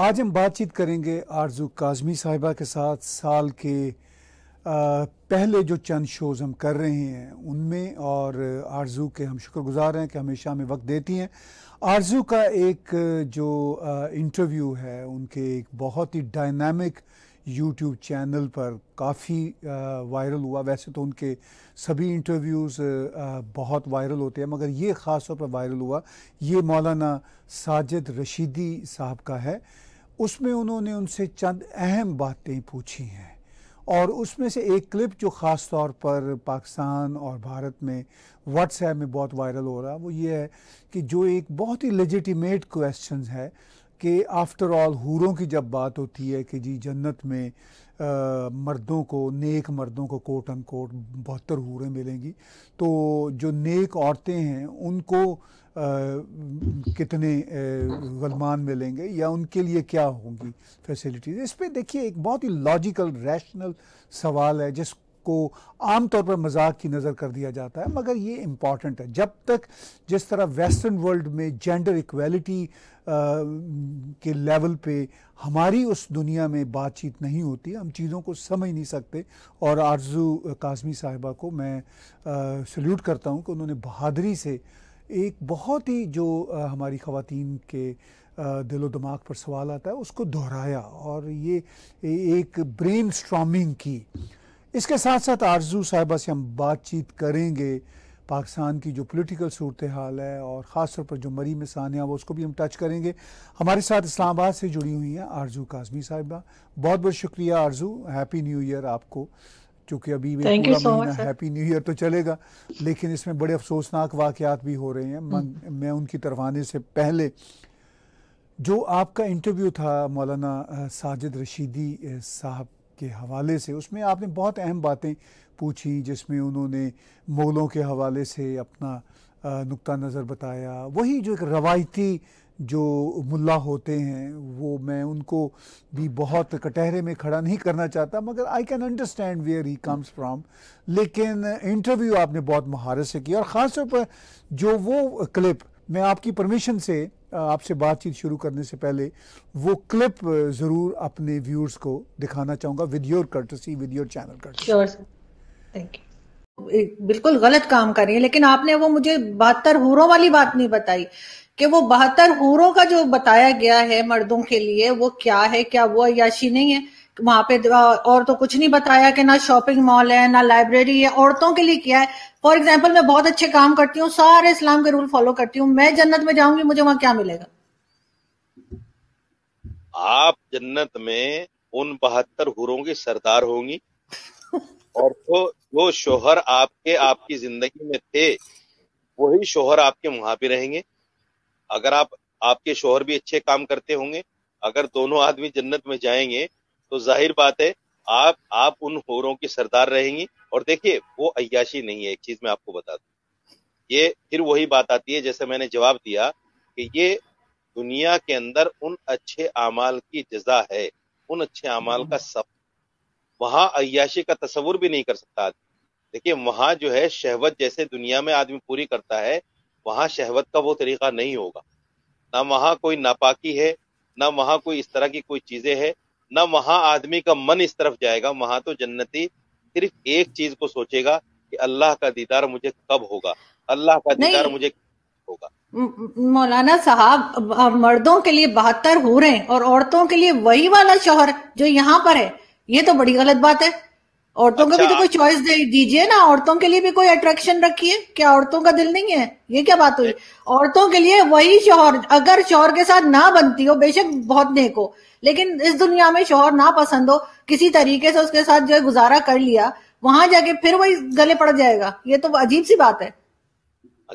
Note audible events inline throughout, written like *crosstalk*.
आज हम बातचीत करेंगे आरजू काजमी साहिबा के साथ साल के पहले जो चंद शोज़ हम कर रहे हैं उनमें और आरजू के हम शुक्रगुजार हैं कि हमेशा हमें वक्त देती हैं आरजू का एक जो इंटरव्यू है उनके एक बहुत ही डायनामिक यूट्यूब चैनल पर काफ़ी वायरल हुआ वैसे तो उनके सभी इंटरव्यूज़ बहुत वायरल होते हैं मगर ये ख़ास तौर पर वायरल हुआ ये मौलाना साजिद रशीदी साहब का है उसमें उन्होंने उनसे चंद अहम बातें पूछी हैं और उसमें से एक क्लिप जो ख़ास तौर पर पाकिस्तान और भारत में व्हाट्सएप में बहुत वायरल हो रहा है वो ये है कि जो एक बहुत ही लेजिटिमेट क्वेश्चन है कि आफ्टर ऑल हूरों की जब बात होती है कि जी जन्नत में मर्दों को नेक मर्दों को कोट अन कोट बहत्तर हूरें मिलेंगी तो जो नेक औरतें हैं उनको आ, कितने गलमान मिलेंगे या उनके लिए क्या होंगी फैसिलिटीज़ इस पर देखिए एक बहुत ही लॉजिकल रैशनल सवाल है जिस को आम तौर पर मजाक की नज़र कर दिया जाता है मगर ये इम्पॉर्टेंट है जब तक जिस तरह वेस्टर्न वर्ल्ड में जेंडर इक्वलिटी के लेवल पे हमारी उस दुनिया में बातचीत नहीं होती हम चीज़ों को समझ नहीं सकते और आरजू काजमी साहिबा को मैं सल्यूट करता हूँ कि उन्होंने बहादरी से एक बहुत ही जो हमारी खातन के दिलो दिमाग पर सवाल आता है उसको दोहराया और ये एक ब्रेन स्ट्रामिंग की इसके साथ साथ आरजू साहिबा से हम बातचीत करेंगे पाकिस्तान की जो पोलिटिकल सूरत हाल है और ख़ास तौर पर जो मरी में सानिया वो उसको भी हम टच करेंगे हमारे साथ इस्लामाबाद से जुड़ी हुई हैं आरजू काजमी साहिबा बहुत बहुत शुक्रिया आरजू हैप्पी न्यू ईयर आपको चूँकि अभी भी पूरा so महीना हैप्पी न्यू ईयर तो चलेगा लेकिन इसमें बड़े अफसोसनाक वाक़ात भी हो रहे हैं मन, हम्म। मैं उनकी तरफ आने से पहले जो आपका इंटरव्यू था मौलाना साजिद रशीदी साहब के हवाले से उसमें आपने बहुत अहम बातें पूछी जिसमें उन्होंने मोलों के हवाले से अपना नुक़ नज़र बताया वही जो एक रवायती जो मुल्ला होते हैं वो मैं उनको भी बहुत कटहरे में खड़ा नहीं करना चाहता मगर I can understand where he comes from लेकिन इंटरव्यू आपने बहुत महारत से किया और ख़ास तौर पर जो वो क्लिप मैं आपकी परमिशन से आपसे बातचीत शुरू करने से पहले वो क्लिप ज़रूर अपने व्यूअर्स को दिखाना चाहूंगा with your courtesy with your channel thank you बिल्कुल गलत काम कर रही है लेकिन आपने वो मुझे बहत्तर हूरों वाली बात नहीं बताई कि वो बहत्तर हूरों का जो बताया गया है मर्दों के लिए वो क्या है क्या वो अयाशी नहीं है वहां पे और तो कुछ नहीं बताया कि ना शॉपिंग मॉल है ना लाइब्रेरी है औरतों के लिए क्या है फॉर एग्जाम्पल मैं बहुत अच्छे काम करती हूँ सारे इस्लाम के रूल फॉलो करती हूँ मैं जन्नत में जाऊंगी मुझे वहां क्या मिलेगा आप जन्नत में उन बहत्तर हुरों की सरदार होंगी और तो जो शोहर आपके आपकी जिंदगी में थे वही शोहर आपके वहां भी रहेंगे अगर आप आपके शोहर भी अच्छे काम करते होंगे अगर दोनों आदमी जन्नत में जाएंगे तो जाहिर बात है आप आप उन होरों की सरदार रहेंगी और देखिए वो अयाशी नहीं है एक चीज मैं आपको बता दू ये फिर वही बात आती है जैसे मैंने जवाब दिया कि ये दुनिया के अंदर उन अच्छे अमाल की जजा है उन अच्छे अमाल का सब वहां अयाशी का तस्वुर भी नहीं कर सकता आदमी देखिए वहां जो है शहवत जैसे दुनिया में आदमी पूरी करता है वहां शहवत का वो तरीका नहीं होगा ना वहां कोई नापाकी है ना वहां कोई इस तरह की कोई चीजें है ना वहां आदमी का मन इस तरफ जाएगा वहां तो जन्नती सिर्फ एक चीज को सोचेगा कि अल्लाह का दीदार मुझे कब होगा अल्लाह का दीदार मुझे होगा मौलाना साहब मर्दों के लिए बहत्तर हो रहे हैं और औरतों के लिए वही वाला शोहर जो यहाँ पर है ये तो बड़ी गलत बात है औरतों का भी तो अच्छा। कोई चॉइस दे दीजिए ना औरतों के लिए भी कोई अट्रैक्शन रखिए क्या औरतों का दिल नहीं है ये क्या बात हुई औरतों के लिए वही शोहर अगर शोहर के साथ ना बनती हो बेशक बहुत नेक हो लेकिन इस दुनिया में शोहर ना पसंद हो किसी तरीके से उसके साथ जो है गुजारा कर लिया वहां जाके फिर वही गले पड़ जाएगा ये तो अजीब सी बात है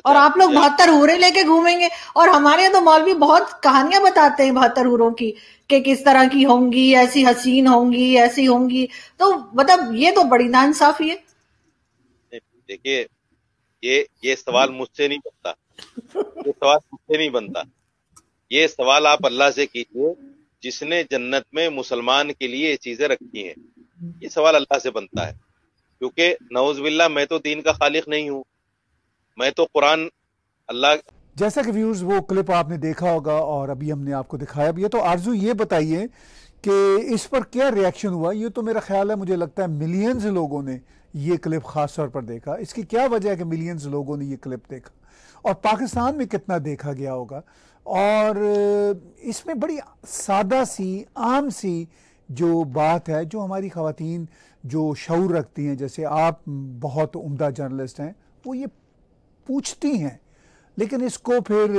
और अच्छा, आप लोग बहत्तर हूरे लेके घूमेंगे और हमारे यहाँ तो मौलवी बहुत कहानियां बताते हैं बहत्तर हूरों की कि किस तरह की होंगी ऐसी हसीन होंगी ऐसी होंगी तो मतलब ये तो बड़ी इंसाफी है देखिए ये ये सवाल मुझसे नहीं बनता ये सवाल मुझसे नहीं बनता ये सवाल आप अल्लाह से कीजिए जिसने जन्नत में मुसलमान के लिए ये चीजें रखी हैं ये सवाल अल्लाह से बनता है क्योंकि नवजिल्ला बिल्ला मैं तो दीन का खालिक नहीं हूँ मैं तो कुरान अल्लाह जैसा कि व्यूज वो क्लिप आपने देखा होगा और अभी हमने आपको दिखाया अब ये तो आरजू ये बताइए कि इस पर क्या रिएक्शन हुआ ये तो मेरा ख्याल है मुझे लगता है मिलियंस लोगों ने ये क्लिप खास तौर पर देखा इसकी क्या वजह है कि मिलियंस लोगों ने ये क्लिप देखा और पाकिस्तान में कितना देखा गया होगा और इसमें बड़ी सादा सी आम सी जो बात है जो हमारी खातन जो शौर रखती हैं जैसे आप बहुत उम्दा जर्नलिस्ट हैं वो ये पूछती हैं लेकिन इसको फिर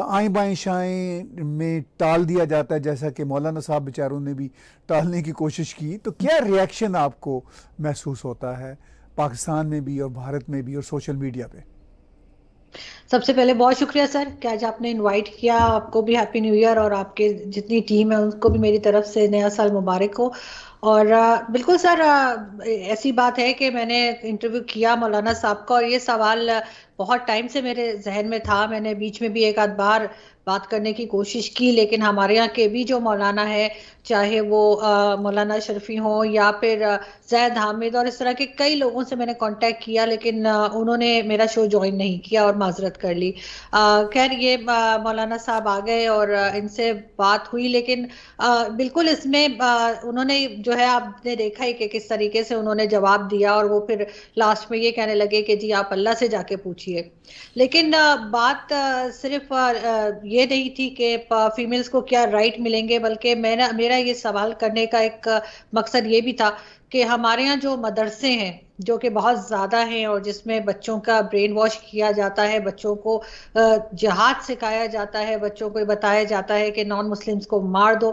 आए बाएं शाएं में टाल दिया जाता है जैसा कि मौलाना साहब बेचारों ने भी टालने की कोशिश की तो क्या रिएक्शन आपको महसूस होता है पाकिस्तान में भी और भारत में भी और सोशल मीडिया पे सबसे पहले बहुत शुक्रिया सर कि आज आपने इनवाइट किया आपको भी हैप्पी न्यू ईयर और आपके जितनी टीम है उनको भी मेरी तरफ से नया साल मुबारक हो और बिल्कुल सर ऐसी बात है कि मैंने इंटरव्यू किया मौलाना साहब का और ये सवाल बहुत टाइम से मेरे जहन में था मैंने बीच में भी एक आध बार बात करने की कोशिश की लेकिन हमारे यहाँ के भी जो मौलाना है चाहे वो मौलाना शरफी हों या फिर जैद हामिद और इस तरह के कई लोगों से मैंने कांटेक्ट किया लेकिन उन्होंने मेरा शो ज्वाइन नहीं किया और माजरत कर ली खैर ये मौलाना साहब आ गए और इनसे बात हुई लेकिन बिल्कुल इसमें उन्होंने जो है आपने देखा ही कि किस तरीके से उन्होंने जवाब दिया और वो फिर लास्ट में ये कहने लगे कि जी आप अल्लाह से जाके पूछिए लेकिन बात सिर्फ ये नहीं थी कि फीमेल्स को क्या राइट मिलेंगे बल्कि मैंने मेरा मेरा ये सवाल करने का एक मकसद ये भी था कि हमारे यहाँ जो मदरसे हैं जो कि बहुत ज़्यादा हैं और जिसमें बच्चों का ब्रेन वॉश किया जाता है बच्चों को जहाद सिखाया जाता है बच्चों को बताया जाता है कि नॉन मुस्लिम्स को मार दो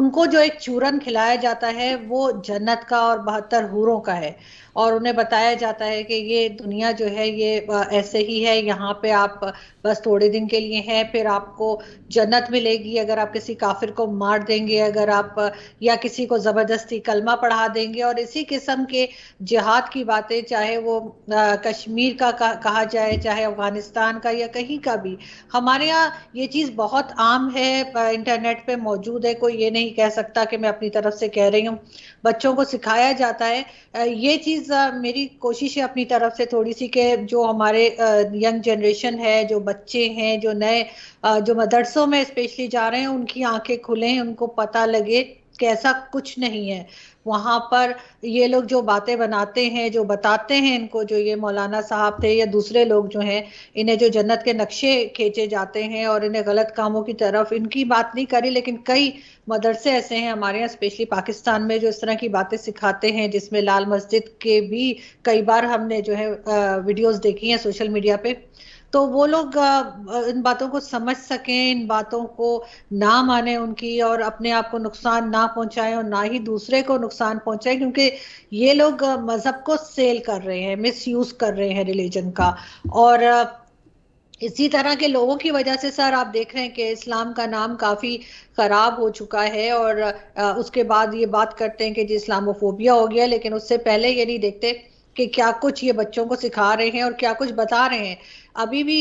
उनको जो एक चूरन खिलाया जाता है वो जन्नत का और बहत्तर हूरों का है और उन्हें बताया जाता है कि ये दुनिया जो है ये ऐसे ही है यहाँ पे आप बस थोड़े दिन के लिए हैं फिर आपको जन्नत मिलेगी अगर आप किसी काफिर को मार देंगे अगर आप या किसी को ज़बरदस्ती कलमा पढ़ा देंगे और इसी किस्म के जिहाद की बातें चाहे वो आ, कश्मीर का कहा जाए चाहे अफगानिस्तान का या कहीं का भी हमारे यहाँ ये चीज़ बहुत आम है इंटरनेट पे मौजूद है कोई ये नहीं कह सकता कि मैं अपनी तरफ से कह रही हूँ बच्चों को सिखाया जाता है ये चीज़ मेरी कोशिश है अपनी तरफ से थोड़ी सी कि जो हमारे यंग जनरेशन है जो बच्चे हैं जो नए जो मदरसों में स्पेशली जा रहे हैं उनकी आंखें खुलें उनको पता लगे ऐसा कुछ नहीं है वहाँ पर ये लोग जो बातें बनाते हैं जो बताते हैं इनको जो ये मौलाना साहब थे या दूसरे लोग जो हैं इन्हें जो जन्नत के नक्शे खींचे जाते हैं और इन्हें गलत कामों की तरफ इनकी बात नहीं करी लेकिन कई मदरसे ऐसे हैं हमारे यहाँ स्पेशली पाकिस्तान में जो इस तरह की बातें सिखाते हैं जिसमें लाल मस्जिद के भी कई बार हमने जो है वीडियोज देखी हैं सोशल मीडिया पे तो वो लोग इन बातों को समझ सकें इन बातों को ना माने उनकी और अपने आप को नुकसान ना पहुंचाएं और ना ही दूसरे को नुकसान पहुंचाएं क्योंकि ये लोग मजहब को सेल कर रहे हैं यूज कर रहे हैं रिलीजन का और इसी तरह के लोगों की वजह से सर आप देख रहे हैं कि इस्लाम का नाम काफ़ी ख़राब हो चुका है और उसके बाद ये बात करते हैं कि जी इस्लामोफोबिया हो गया लेकिन उससे पहले ये नहीं देखते कि क्या कुछ ये बच्चों को सिखा रहे हैं और क्या कुछ बता रहे हैं अभी भी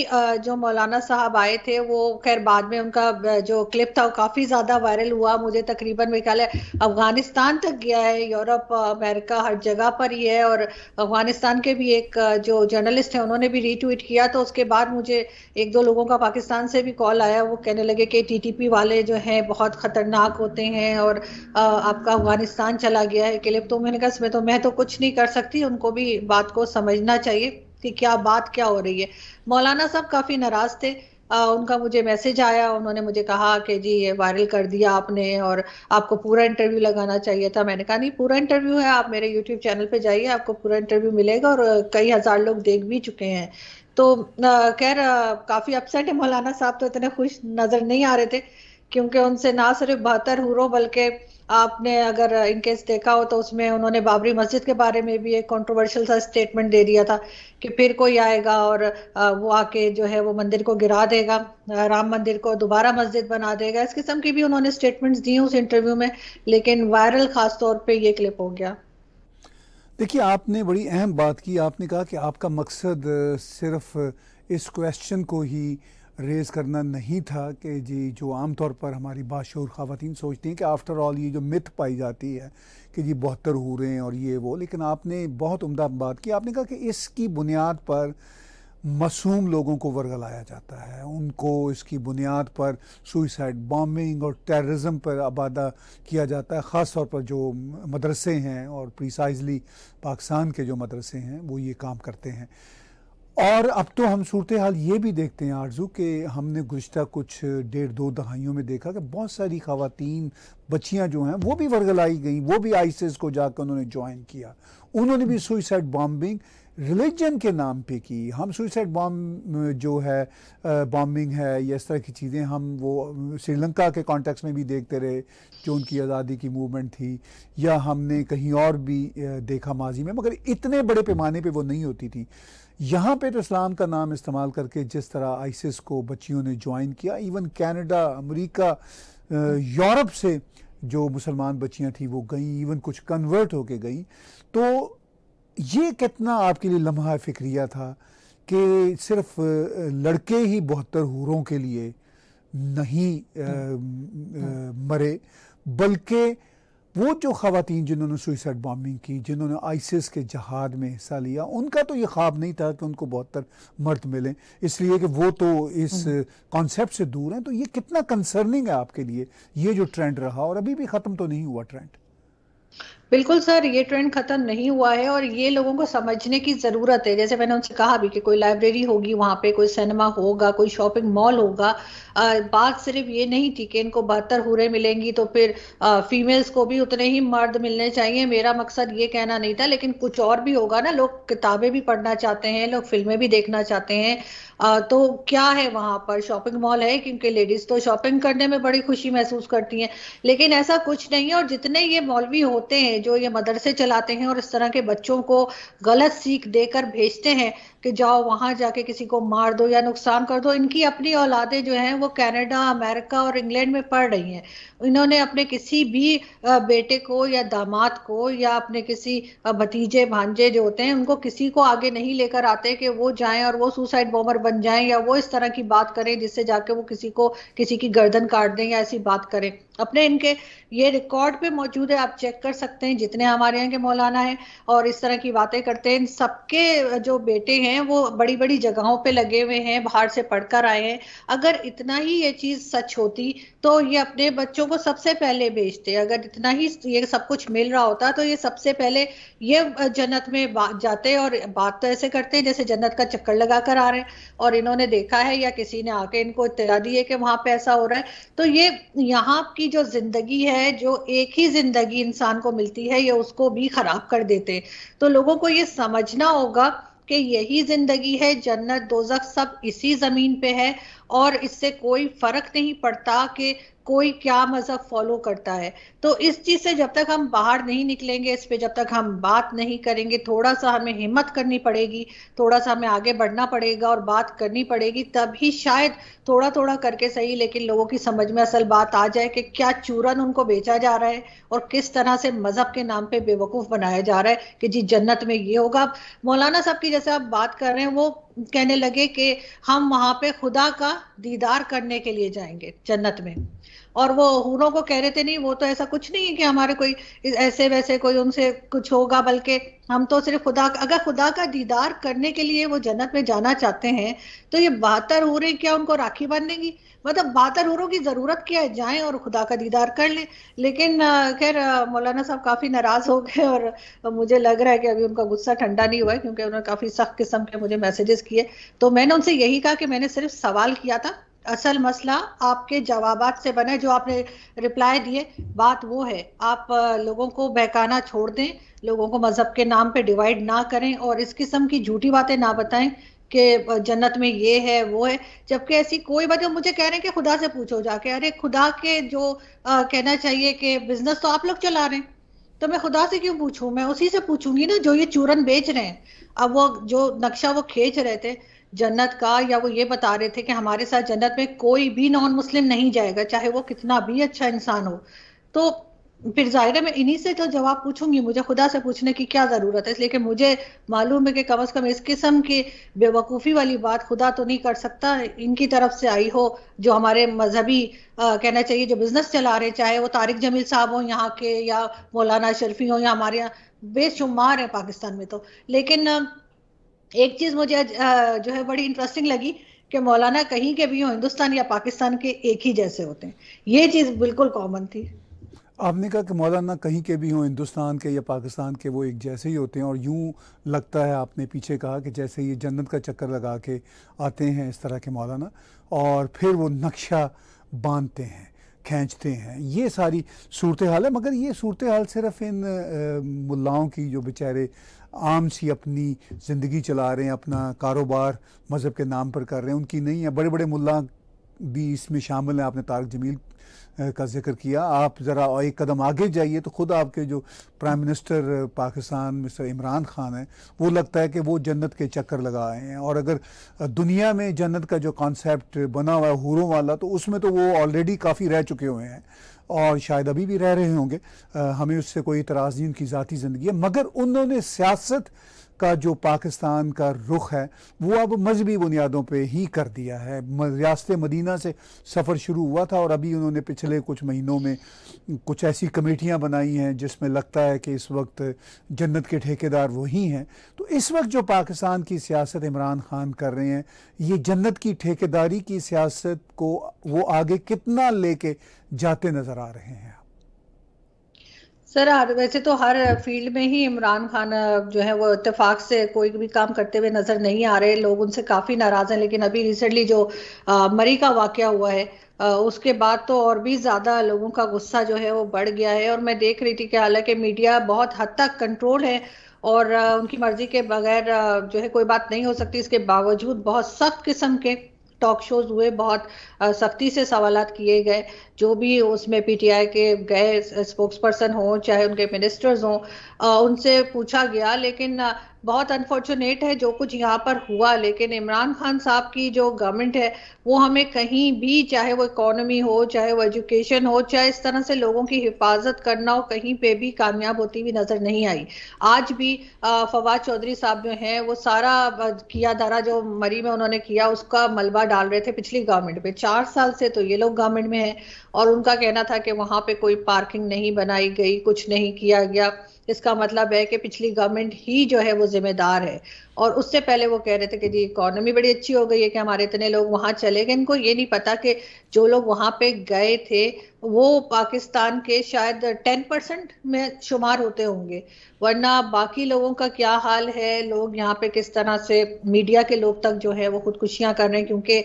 जो मौलाना साहब आए थे वो खैर बाद में उनका जो क्लिप था वो काफी ज्यादा वायरल हुआ मुझे तकरीबन मेरे ख्याल है अफगानिस्तान तक गया है यूरोप अमेरिका हर जगह पर ही है और अफगानिस्तान के भी एक जो जर्नलिस्ट है उन्होंने भी रीट्वीट किया तो उसके बाद मुझे एक दो लोगों का पाकिस्तान से भी कॉल आया वो कहने लगे कि टी वाले जो हैं बहुत खतरनाक होते हैं और आपका अफगानिस्तान चला गया है क्लिप तो मैंने कहा इसमें तो मैं तो कुछ नहीं कर सकती उनको भी बात को समझना चाहिए कि क्या बात क्या हो रही है मौलाना साहब काफी नाराज थे आ, उनका मुझे मैसेज आया उन्होंने मुझे कहा कि जी ये वायरल कर दिया आपने और आपको पूरा इंटरव्यू लगाना चाहिए था मैंने कहा नहीं पूरा इंटरव्यू है आप मेरे यूट्यूब चैनल पे जाइए आपको पूरा इंटरव्यू मिलेगा और कई हज़ार लोग देख भी चुके हैं तो खैर काफ़ी अपसेट है मौलाना साहब तो इतने खुश नज़र नहीं आ रहे थे क्योंकि उनसे ना सिर्फ बेहतर हूरो बल्कि आपने अगर इनकेस देखा हो तो उसमें उन्होंने बाबरी मस्जिद के बारे में भी एक कंट्रोवर्शियल सा स्टेटमेंट दे दिया था कि फिर कोई आएगा और वो आके जो है वो मंदिर को गिरा देगा राम मंदिर को दोबारा मस्जिद बना देगा इस किस्म की भी उन्होंने स्टेटमेंट्स दी उस इंटरव्यू में लेकिन वायरल खास तौर पर ये क्लिप हो गया देखिए आपने बड़ी अहम बात की आपने कहा कि आपका मकसद सिर्फ इस क्वेश्चन को ही रेज़ करना नहीं था कि जी जो आम तौर पर हमारी बाशूर ख़वान सोचती हैं कि आफ्टर ऑल ये जो मिथ पाई जाती है कि जी बहतर हो रहे हैं और ये वो लेकिन आपने बहुत उम्दा बात की आपने कहा कि इसकी बुनियाद पर मासूम लोगों को वर्गलाया जाता है उनको इसकी बुनियाद पर सुइसाइड बॉम्बिंग और टेररिज्म पर आबादा किया जाता है ख़ास तौर पर जो मदरसे हैं और प्रिसाइजली पाकिस्तान के जो मदरसे हैं वो ये काम करते हैं और अब तो हम सूरत हाल ये भी देखते हैं आरजू कि हमने गुज्त कुछ डेढ़ दो दहाइयों में देखा कि बहुत सारी खातन बच्चियां जो हैं वो भी वर्गलाई गई वो भी आइसिस को जाकर उन्होंने ज्वाइन किया उन्होंने भी सुइसाइड बॉम्बिंग रिलीजन के नाम पे की हम सुइसाइड बॉम्ब जो है बॉम्बिंग है या इस तरह की चीज़ें हम वो श्रीलंका के कॉन्टेक्स में भी देखते रहे जो उनकी आज़ादी की मूवमेंट थी या हमने कहीं और भी देखा माजी में मगर इतने बड़े पैमाने पर वो नहीं होती थी यहाँ पे तो इस्लाम का नाम इस्तेमाल करके जिस तरह आइसिस को बच्चियों ने ज्वाइन किया इवन कनाडा अमेरिका यूरोप से जो मुसलमान बच्चियाँ थी वो गई इवन कुछ कन्वर्ट होके गई तो ये कितना आपके लिए लम्हा फिक्रिया था कि सिर्फ लड़के ही बहत्तर हूरों के लिए नहीं आ, आ, हाँ। मरे बल्कि वो जो खातन जिन्होंने सुइसाइड बॉम्बिंग की जिन्होंने आइसिस के जहाज में हिस्सा लिया उनका तो ये ख्वाब नहीं था कि उनको बहत्तर मर्द मिलें इसलिए कि वो तो इस कॉन्सेप्ट हम्म। से दूर हैं तो ये कितना कंसर्निंग है आपके लिए ये जो ट्रेंड रहा और अभी भी ख़त्म तो नहीं हुआ ट्रेंड बिल्कुल सर ये ट्रेंड खत्म नहीं हुआ है और ये लोगों को समझने की ज़रूरत है जैसे मैंने उनसे कहा भी कि कोई लाइब्रेरी होगी वहां पे कोई सिनेमा होगा कोई शॉपिंग मॉल होगा बात सिर्फ ये नहीं थी कि इनको बहत्तर हूरें मिलेंगी तो फिर फीमेल्स को भी उतने ही मर्द मिलने चाहिए मेरा मकसद ये कहना नहीं था लेकिन कुछ और भी होगा ना लोग किताबें भी पढ़ना चाहते हैं लोग फिल्में भी देखना चाहते हैं तो क्या है वहां पर शॉपिंग मॉल है क्योंकि लेडीज तो शॉपिंग करने में बड़ी खुशी महसूस करती हैं लेकिन ऐसा कुछ नहीं है और जितने ये मौलवी होते हैं जो ये मदरसे चलाते हैं और इस तरह के बच्चों को गलत सीख देकर भेजते हैं कि जाओ वहां जाके किसी को मार दो या नुकसान कर दो इनकी अपनी औलादे जो हैं वो कनाडा अमेरिका और इंग्लैंड में पढ़ रही हैं इन्होंने अपने किसी भी बेटे को या दामाद को या अपने किसी भतीजे भांजे जो होते हैं उनको किसी को आगे नहीं लेकर आते कि वो जाएं और वो सुसाइड बॉम्बर बन जाएं या वो इस तरह की बात करें जिससे जाके वो किसी को किसी की गर्दन काट दें या ऐसी बात करें अपने इनके ये रिकॉर्ड पे मौजूद है आप चेक कर सकते हैं जितने हमारे यहाँ के मौलाना हैं और इस तरह की बातें करते हैं इन सबके जो बेटे हैं वो बड़ी बड़ी जगहों पे लगे हुए हैं बाहर से पढ़कर आए हैं अगर इतना ही ये चीज सच होती तो ये अपने बच्चों को सबसे पहले भेजते अगर इतना ही ये सब कुछ मिल रहा होता तो ये सबसे पहले ये जन्नत में जाते और बात तो ऐसे करते जैसे जन्नत का चक्कर लगा कर आ रहे हैं और इन्होंने देखा है या किसी ने आके इनको इतला दी है कि वहां पे ऐसा हो रहा है तो ये यहाँ की की जो जिंदगी है जो एक ही जिंदगी इंसान को मिलती है ये उसको भी खराब कर देते तो लोगों को ये समझना होगा कि यही जिंदगी है जन्नत दोजक सब इसी जमीन पे है और इससे कोई फर्क नहीं पड़ता कि कोई क्या मजहब फॉलो करता है तो इस चीज से जब तक हम बाहर नहीं निकलेंगे इस पे जब तक हम बात नहीं करेंगे थोड़ा सा हमें हिम्मत करनी पड़ेगी थोड़ा सा हमें आगे बढ़ना पड़ेगा और बात करनी पड़ेगी तभी शायद थोड़ा थोड़ा करके सही लेकिन लोगों की समझ में असल बात आ जाए कि क्या चूरन उनको बेचा जा रहा है और किस तरह से मजहब के नाम पर बेवकूफ बनाया जा रहा है कि जी जन्नत में ये होगा मौलाना साहब की जैसे आप बात कर रहे हैं वो कहने लगे कि हम वहां पे खुदा का दीदार करने के लिए जाएंगे जन्नत में और वो हूरों को कह रहे थे नहीं वो तो ऐसा कुछ नहीं है कि हमारे कोई ऐसे वैसे कोई उनसे कुछ होगा बल्कि हम तो सिर्फ खुदा का अगर खुदा का दीदार करने के लिए वो जन्नत में जाना चाहते हैं तो ये हो हूरें क्या उनको राखी बांधेंगी मतलब बहत्तर हूरों की जरूरत क्या है जाएं और खुदा का दीदार कर लें लेकिन खैर मौलाना साहब काफी नाराज हो गए और मुझे लग रहा है कि अभी उनका गुस्सा ठंडा नहीं हुआ है क्योंकि उन्होंने काफी सख्त किस्म के मुझे मैसेजेस किए तो मैंने उनसे यही कहा कि मैंने सिर्फ सवाल किया था असल मसला आपके जवाब से बना जो आपने रिप्लाई दिए बात वो है आप लोगों को बहकाना छोड़ दें लोगों को मजहब के नाम पे डिवाइड ना करें और इस किस्म की झूठी बातें ना बताएं कि जन्नत में ये है वो है जबकि ऐसी कोई बात मुझे कह रहे हैं कि खुदा से पूछो जाके अरे खुदा के जो आ, कहना चाहिए कि बिजनेस तो आप लोग चला रहे हैं तो मैं खुदा से क्यों पूछूं मैं उसी से पूछूंगी ना जो ये चूरन बेच रहे हैं अब वो जो नक्शा वो खींच रहे थे जन्नत का या वो ये बता रहे थे कि हमारे साथ जन्नत में कोई भी नॉन मुस्लिम नहीं जाएगा चाहे वो कितना भी अच्छा इंसान हो तो फिर जाहिर है मैं इन्हीं से तो जवाब पूछूंगी मुझे खुदा से पूछने की क्या जरूरत है इसलिए कि मुझे मालूम है कि कम अज कम इस किस्म की बेवकूफ़ी वाली बात खुदा तो नहीं कर सकता इनकी तरफ से आई हो जो हमारे मजहबी कहना चाहिए जो बिजनेस चला रहे चाहे वो तारिक जमील साहब हो यहाँ के या मौलाना शर्फी हो या हमारे यहाँ बेशुमार है पाकिस्तान में तो लेकिन एक चीज मुझे जो है बड़ी इंटरेस्टिंग लगी कि मौलाना कहीं के भी हो हिंदुस्तान या पाकिस्तान के एक ही जैसे होते हैं ये चीज बिल्कुल कॉमन थी आपने कहा कि मौलाना कहीं के भी हों हिंदुस्तान के या पाकिस्तान के वो एक जैसे ही होते हैं और यूं लगता है आपने पीछे कहा कि जैसे ये जन्नत का चक्कर लगा के आते हैं इस तरह के मौलाना और फिर वो नक्शा बांधते हैं खींचते हैं ये सारी सूरत हाल है मगर ये सूरत हाल सिर्फ इन मुलाओं की जो बेचारे आम सी अपनी ज़िंदगी चला रहे हैं अपना कारोबार मज़हब के नाम पर कर रहे हैं उनकी नहीं है बड़े बड़े मुल्ला भी इसमें शामिल हैं आपने तारक जमील का जिक्र किया आप ज़रा एक कदम आगे जाइए तो खुद आपके जो prime minister Pakistan mister Imran Khan हैं वो लगता है कि वो जन्नत के चक्कर लगा आए हैं और अगर दुनिया में जन्नत का जो कॉन्सेप्ट बना हुआ है हुरों वाला तो उसमें तो वो ऑलरेडी काफ़ी रह चुके हुए हैं और शायद अभी भी रह रहे होंगे हमें उससे कोई इतराज़ नहीं उनकी ज़ाती ज़िंदगी है मगर उन्होंने सियासत का जो पाकिस्तान का रुख है वो अब मजहबी बुनियादों पे ही कर दिया है रियासत मदीना से सफ़र शुरू हुआ था और अभी उन्होंने पिछले कुछ महीनों में कुछ ऐसी कमेटियाँ बनाई हैं जिसमें लगता है कि इस वक्त जन्नत के ठेकेदार वही हैं तो इस वक्त जो पाकिस्तान की सियासत इमरान खान कर रहे हैं ये जन्नत की ठेकेदारी की सियासत को वो आगे कितना लेके जाते नज़र आ रहे हैं सर वैसे तो हर फील्ड में ही इमरान खान जो है वो इतफाक से कोई भी काम करते हुए नजर नहीं आ रहे लोग उनसे काफी नाराज हैं लेकिन अभी रिसेंटली जो आ, मरी का वाक्य हुआ है आ, उसके बाद तो और भी ज्यादा लोगों का गुस्सा जो है वो बढ़ गया है और मैं देख रही थी कि हालांकि मीडिया बहुत हद तक कंट्रोल है और आ, उनकी मर्जी के बगैर जो है कोई बात नहीं हो सकती इसके बावजूद बहुत सख्त किस्म के टॉक शोज हुए बहुत सख्ती से सवाल किए गए जो भी उसमें पीटीआई के गए स्पोक्स पर्सन हों चाहे उनके मिनिस्टर्स हों उनसे पूछा गया लेकिन बहुत अनफॉर्चुनेट है जो कुछ यहाँ पर हुआ लेकिन इमरान खान साहब की जो गवर्नमेंट है वो हमें कहीं भी चाहे वो इकोनॉमी हो चाहे वो एजुकेशन हो चाहे इस तरह से लोगों की हिफाजत करना हो कहीं पे भी कामयाब होती हुई नजर नहीं आई आज भी फवाद चौधरी साहब जो हैं वो सारा किया धारा जो मरी में उन्होंने किया उसका मलबा डाल रहे थे पिछली गवर्नमेंट पे चार साल से तो ये लोग गवर्नमेंट में है और उनका कहना था कि वहां पे कोई पार्किंग नहीं बनाई गई कुछ नहीं किया गया इसका मतलब है कि पिछली गवर्नमेंट ही जो है वो जिम्मेदार है और उससे पहले वो कह रहे थे कि जी इकोनॉमी बड़ी अच्छी हो गई है कि हमारे इतने लोग वहाँ चले गए इनको ये नहीं पता कि जो लोग वहाँ पे गए थे वो पाकिस्तान के शायद टेन परसेंट में शुमार होते होंगे वरना बाकी लोगों का क्या हाल है लोग यहाँ पे किस तरह से मीडिया के लोग तक जो है वो खुदकुशियाँ कर रहे हैं क्योंकि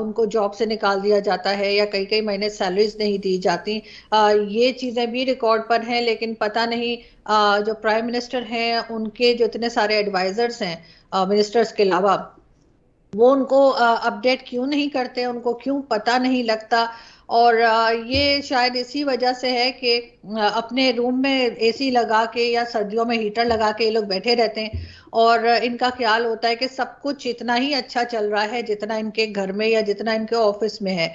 उनको जॉब से निकाल दिया जाता है या कई कई महीने सैलरीज नहीं दी जाती आ, ये चीज़ें भी रिकॉर्ड पर हैं लेकिन पता नहीं आ, जो प्राइम मिनिस्टर हैं उनके जो इतने सारे एडवाइजर्स मिनिस्टर्स हैं मिनिस्टर्स के अलावा वो उनको अपडेट क्यों नहीं करते उनको क्यों पता नहीं लगता और ये शायद इसी वजह से है कि अपने रूम में एसी लगा के या सर्दियों में हीटर लगा के ये लोग बैठे रहते हैं और इनका ख्याल होता है कि सब कुछ इतना ही अच्छा चल रहा है जितना इनके घर में या जितना इनके ऑफिस में है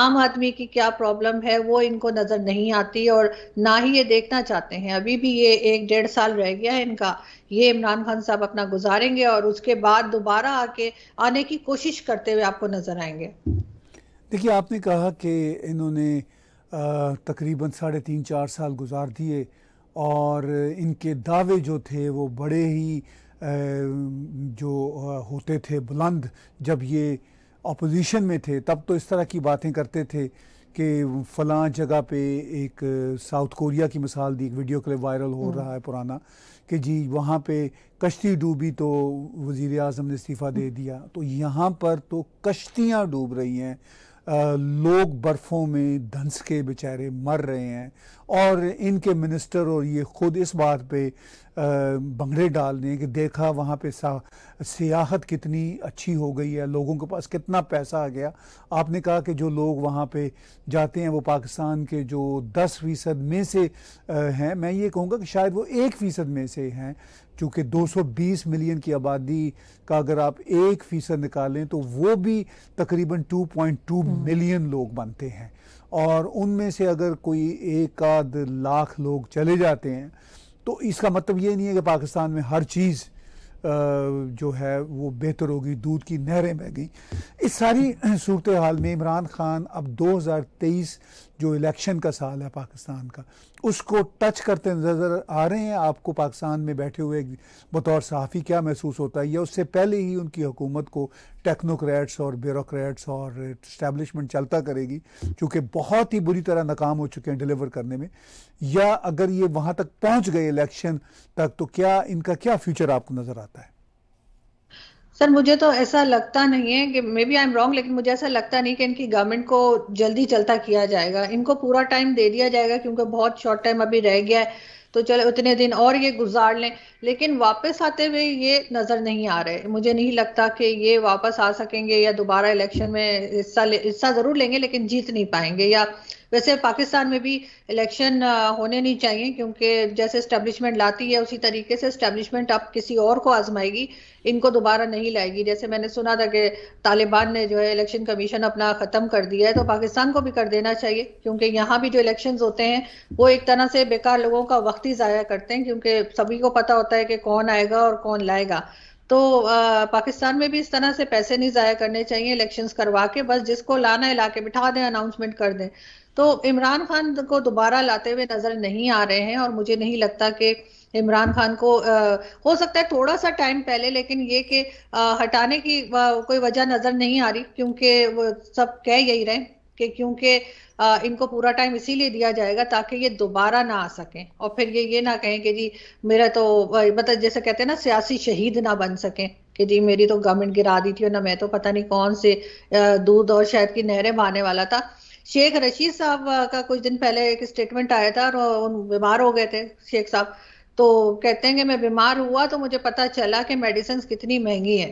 आम आदमी की क्या प्रॉब्लम है वो इनको नज़र नहीं आती और ना ही ये देखना चाहते हैं अभी भी ये एक डेढ़ साल रह गया है इनका ये इमरान खान साहब अपना गुजारेंगे और उसके बाद दोबारा आके आने की कोशिश करते हुए आपको नज़र आएंगे देखिए आपने कहा कि इन्होंने तकरीबन साढ़े तीन चार साल गुजार दिए और इनके दावे जो थे वो बड़े ही जो होते थे बुलंद जब ये अपोजिशन में थे तब तो इस तरह की बातें करते थे कि फ़लाँ जगह पे एक साउथ कोरिया की मिसाल दी एक वीडियो क्लिप वायरल हो रहा है हम्म। पुराना कि जी वहाँ पे कश्ती डूबी तो वज़ी अजम ने इस्तीफ़ा दे दिया तो यहाँ पर तो कश्तियाँ डूब रही हैं लोग बर्फ़ों में धंस के बेचारे मर रहे हैं और इनके मिनिस्टर और ये ख़ुद इस बात पे भंगड़े डाल दें कि देखा वहाँ पे सियाहत कितनी अच्छी हो गई है लोगों के पास कितना पैसा आ गया आपने कहा कि जो लोग वहाँ पे जाते हैं वो पाकिस्तान के जो दस फ़ीसद में से हैं मैं ये कहूँगा कि शायद वो एक फ़ीसद में से हैं चूँकि 220 मिलियन की आबादी का अगर आप एक फ़ीसद निकालें तो वो भी तकरीबन 2.2 हम्म। मिलियन लोग बनते हैं और उनमें से अगर कोई एक आध लाख लोग चले जाते हैं तो इसका मतलब ये नहीं है कि पाकिस्तान में हर चीज़ जो है वो बेहतर होगी दूध की नहरें बह गई इस सारी *clears throat* सूरत हाल में इमरान खान अब 2023 जो इलेक्शन का साल है पाकिस्तान का उसको टच करते नज़र आ रहे हैं आपको पाकिस्तान में बैठे हुए बतौर सहाफ़ी क्या महसूस होता है या उससे पहले ही उनकी हुकूमत को टेक्नोक्रेट्स और ब्यूरोक्रेट्स और इस्टेबलिशमेंट चलता करेगी चूँकि बहुत ही बुरी तरह नाकाम हो चुके हैं डिलीवर करने में या अगर ये वहाँ तक पहुँच गए इलेक्शन तक तो क्या इनका क्या फ्यूचर आपको नज़र आता है सर मुझे तो ऐसा लगता नहीं है कि maybe I am wrong लेकिन मुझे ऐसा लगता नहीं कि इनकी गवर्नमेंट को जल्दी चलता किया जाएगा इनको पूरा टाइम दे दिया जाएगा क्योंकि बहुत शॉर्ट टाइम अभी रह गया है तो चलो उतने दिन और ये गुजार लें लेकिन वापस आते हुए ये नजर नहीं आ रहे मुझे नहीं लगता कि ये वापस आ सकेंगे या दोबारा इलेक्शन में हिस्सा हिस्सा जरूर लेंगे लेकिन जीत नहीं पाएंगे या वैसे पाकिस्तान में भी इलेक्शन होने नहीं चाहिए क्योंकि जैसे स्टैब्लिशमेंट लाती है उसी तरीके से स्टैब्लिशमेंट अब किसी और को आजमाएगी इनको दोबारा नहीं लाएगी जैसे मैंने सुना था कि तालिबान ने जो है इलेक्शन कमीशन अपना ख़त्म कर दिया है तो पाकिस्तान को भी कर देना चाहिए क्योंकि यहाँ भी जो इलेक्शन होते हैं वो एक तरह से बेकार लोगों का वक्त ही ज़ाया करते हैं क्योंकि सभी को पता होता है कि कौन आएगा और कौन लाएगा तो आ, पाकिस्तान में भी इस तरह से पैसे नहीं ज़ाया करने चाहिए इलेक्शंस करवा के बस जिसको लाना है लाके बिठा दें अनाउंसमेंट कर दें तो इमरान खान को दोबारा लाते हुए नजर नहीं आ रहे हैं और मुझे नहीं लगता कि इमरान खान को आ, हो सकता है थोड़ा सा टाइम पहले लेकिन ये कि हटाने की आ, कोई वजह नजर नहीं आ रही क्योंकि सब कह यही रहे कि क्योंकि इनको पूरा टाइम इसीलिए दिया जाएगा ताकि ये दोबारा ना आ सकें और फिर ये ये ना कहें कि जी मेरा तो मतलब जैसे कहते हैं ना सियासी शहीद ना बन सकें कि जी मेरी तो गवर्नमेंट गिरा दी थी और ना मैं तो पता नहीं कौन से दूध और शायद की नहरें बहाने वाला था शेख रशीद साहब का कुछ दिन पहले एक स्टेटमेंट आया था और बीमार हो गए थे शेख साहब तो कहते हैं कि मैं बीमार हुआ तो मुझे पता चला कि मेडिसिन कितनी महंगी है